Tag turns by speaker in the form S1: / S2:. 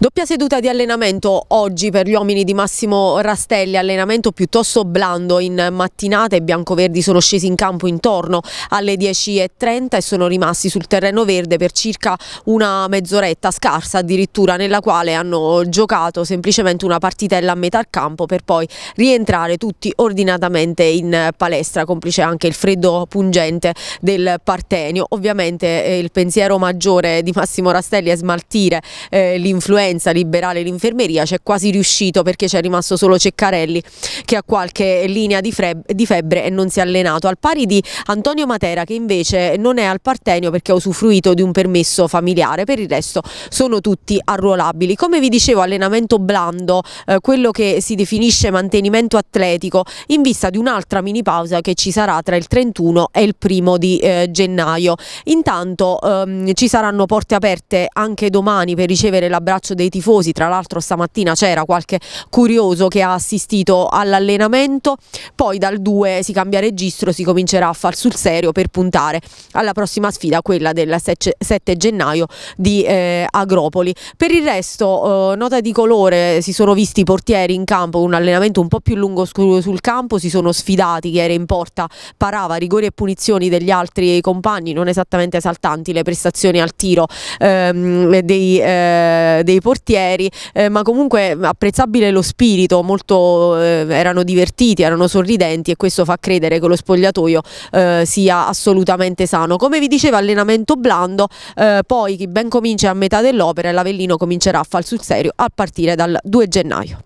S1: Doppia seduta di allenamento oggi per gli uomini di Massimo Rastelli, allenamento piuttosto blando in mattinata i biancoverdi sono scesi in campo intorno alle 10.30 e sono rimasti sul terreno verde per circa una mezz'oretta scarsa addirittura nella quale hanno giocato semplicemente una partitella a metà campo per poi rientrare tutti ordinatamente in palestra, complice anche il freddo pungente del Partenio. Ovviamente eh, il pensiero maggiore di Massimo Rastelli è smaltire eh, l'influenza liberale liberare l'infermeria, c'è quasi riuscito perché c'è rimasto solo Ceccarelli che ha qualche linea di, di, febbre e non si è allenato, al pari di Antonio Matera che invece non è al partenio perché ha usufruito di un permesso familiare, per il resto sono tutti arruolabili. Come vi dicevo allenamento blando, eh, quello che si definisce mantenimento atletico in vista di un'altra mini pausa che ci sarà tra il 31 e il primo di eh, gennaio. Intanto ehm, ci saranno porte aperte anche domani per ricevere l'abbraccio dei tifosi, tra l'altro stamattina c'era qualche curioso che ha assistito all'allenamento, poi dal 2 si cambia registro, si comincerà a far sul serio per puntare alla prossima sfida, quella del 7 gennaio di eh, Agropoli. Per il resto, eh, nota di colore, si sono visti i portieri in campo, un allenamento un po' più lungo sul campo, si sono sfidati, chi era in porta parava, rigori e punizioni degli altri compagni, non esattamente esaltanti le prestazioni al tiro ehm, dei, eh, dei dei portieri, eh, ma comunque apprezzabile lo spirito, molto, eh, erano divertiti, erano sorridenti e questo fa credere che lo spogliatoio eh, sia assolutamente sano. Come vi dicevo, allenamento blando, eh, poi chi ben comincia a metà dell'opera e l'Avellino comincerà a far sul serio a partire dal 2 gennaio.